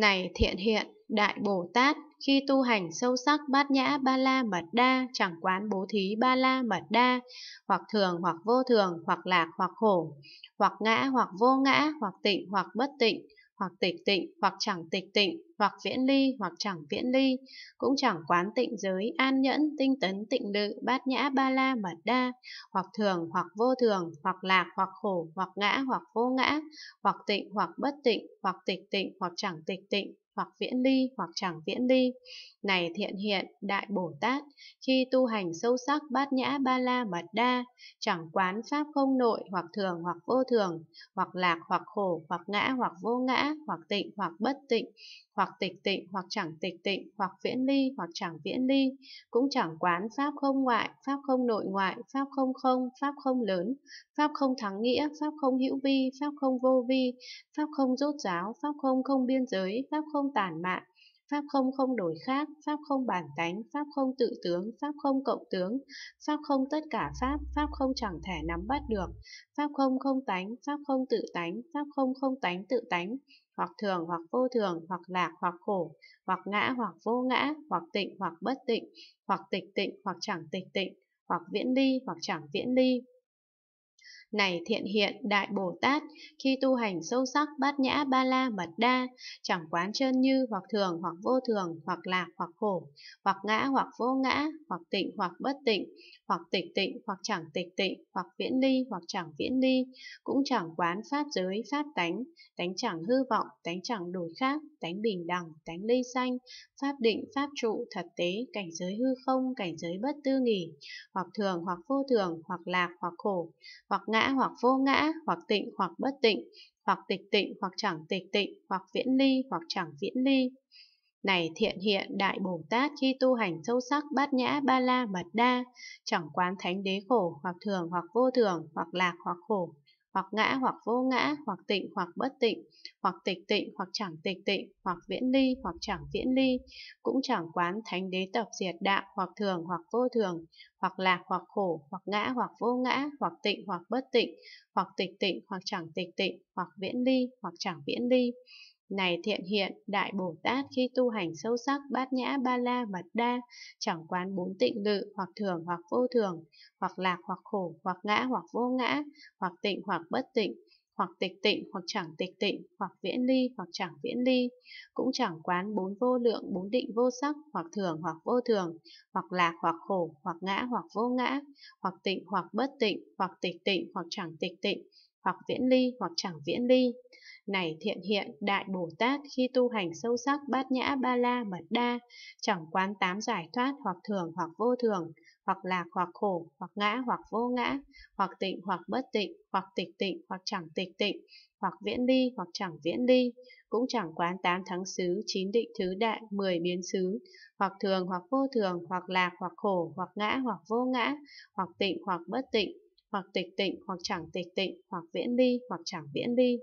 Này thiện hiện, Đại Bồ Tát, khi tu hành sâu sắc bát nhã ba la mật đa, chẳng quán bố thí ba la mật đa, hoặc thường hoặc vô thường, hoặc lạc hoặc khổ, hoặc ngã hoặc vô ngã, hoặc tịnh hoặc bất tịnh, hoặc tịch tịnh, hoặc chẳng tịch tịnh, hoặc viễn ly, hoặc chẳng viễn ly, cũng chẳng quán tịnh giới, an nhẫn, tinh tấn, tịnh lự, bát nhã, ba la, mật đa, hoặc thường, hoặc vô thường, hoặc lạc, hoặc khổ, hoặc ngã, hoặc vô ngã, hoặc tịnh, hoặc bất tịnh, hoặc tịch tịnh, hoặc chẳng tịch tịnh, hoặc viễn ly hoặc chẳng viễn ly. Này thiện hiện, đại Bồ Tát, khi tu hành sâu sắc bát nhã ba la mật đa, chẳng quán pháp không nội hoặc thường hoặc vô thường, hoặc lạc hoặc khổ hoặc ngã hoặc vô ngã, hoặc tịnh hoặc bất tịnh, hoặc tịch tịnh, hoặc chẳng tịch tịnh, hoặc viễn ly, hoặc chẳng viễn ly, cũng chẳng quán pháp không ngoại, pháp không nội ngoại, pháp không không, pháp không lớn, pháp không thắng nghĩa, pháp không hữu vi, pháp không vô vi, pháp không rốt ráo, pháp không không biên giới, pháp không tản mạng Pháp không không đổi khác, Pháp không bản tánh, Pháp không tự tướng, Pháp không cộng tướng, Pháp không tất cả Pháp, Pháp không chẳng thể nắm bắt được, Pháp không không tánh, Pháp không tự tánh, Pháp không không tánh tự tánh, hoặc thường hoặc vô thường, hoặc lạc hoặc khổ, hoặc ngã hoặc vô ngã, hoặc tịnh hoặc bất tịnh, hoặc tịch tịnh hoặc chẳng tịch tịnh, hoặc viễn ly hoặc chẳng viễn ly, này thiện hiện đại Bồ Tát, khi tu hành sâu sắc bát nhã ba la mật đa, chẳng quán chân như hoặc thường hoặc vô thường, hoặc lạc hoặc khổ, hoặc ngã hoặc vô ngã, hoặc tịnh hoặc bất tịnh, hoặc tịch tịnh hoặc chẳng tịch tịnh, hoặc viễn ly hoặc chẳng viễn ly, cũng chẳng quán pháp giới pháp tánh, tánh chẳng hư vọng, tánh chẳng đổi khác, tánh bình đẳng, tánh ly xanh, pháp định pháp trụ thật tế, cảnh giới hư không, cảnh giới bất tư nghỉ, hoặc thường hoặc vô thường, hoặc lạc hoặc khổ, hoặc ngã ngã hoặc vô ngã, hoặc tịnh hoặc bất tịnh, hoặc tịch tịnh hoặc chẳng tịch tịnh, hoặc viễn ly hoặc chẳng viễn ly. Này thiện hiện đại Bồ Tát khi tu hành sâu sắc bát nhã ba la mật đa, chẳng quán thánh đế khổ hoặc thường hoặc vô thường, hoặc lạc hoặc khổ, hoặc ngã hoặc vô ngã, hoặc tịnh hoặc bất tịnh, hoặc tịch tịnh hoặc chẳng tịch tịnh, hoặc viễn ly hoặc chẳng viễn ly, cũng chẳng quán thánh đế tập diệt đạo, hoặc thường hoặc vô thường, hoặc lạc hoặc khổ, hoặc ngã hoặc vô ngã, hoặc tịnh hoặc bất tịnh, hoặc tịch tịnh hoặc chẳng tịch tịnh, hoặc viễn ly hoặc chẳng viễn ly. Này thiện hiện, Đại Bồ Tát khi tu hành sâu sắc bát nhã ba la mật đa, chẳng quán bốn tịnh lự, hoặc thường hoặc vô thường, hoặc lạc hoặc khổ, hoặc ngã hoặc vô ngã, hoặc tịnh hoặc bất tịnh, hoặc tịch tịnh hoặc chẳng tịch tịnh, hoặc viễn ly hoặc chẳng viễn ly, cũng chẳng quán bốn vô lượng, bốn định vô sắc, hoặc thường hoặc vô thường, hoặc lạc hoặc khổ, hoặc ngã hoặc vô ngã, hoặc tịnh hoặc bất tịnh, hoặc tịch tịnh hoặc chẳng tịch tịnh, hoặc viễn ly hoặc chẳng viễn ly. Này thiện hiện, Đại Bồ Tát khi tu hành sâu sắc bát nhã ba la mật đa, chẳng quán tám giải thoát hoặc thường hoặc vô thường, hoặc lạc hoặc khổ, hoặc ngã hoặc vô ngã, hoặc tịnh hoặc bất tịnh, hoặc tịch tịnh hoặc chẳng tịch tịnh, hoặc viễn ly hoặc chẳng viễn ly, cũng chẳng quán tám thắng xứ, chín định thứ đại, mười biến xứ, hoặc thường hoặc vô thường, hoặc lạc hoặc khổ, hoặc ngã hoặc vô ngã, hoặc tịnh hoặc bất tịnh, hoặc tịch tịnh, hoặc chẳng tịch tịnh, hoặc viễn ly, hoặc chẳng viễn ly,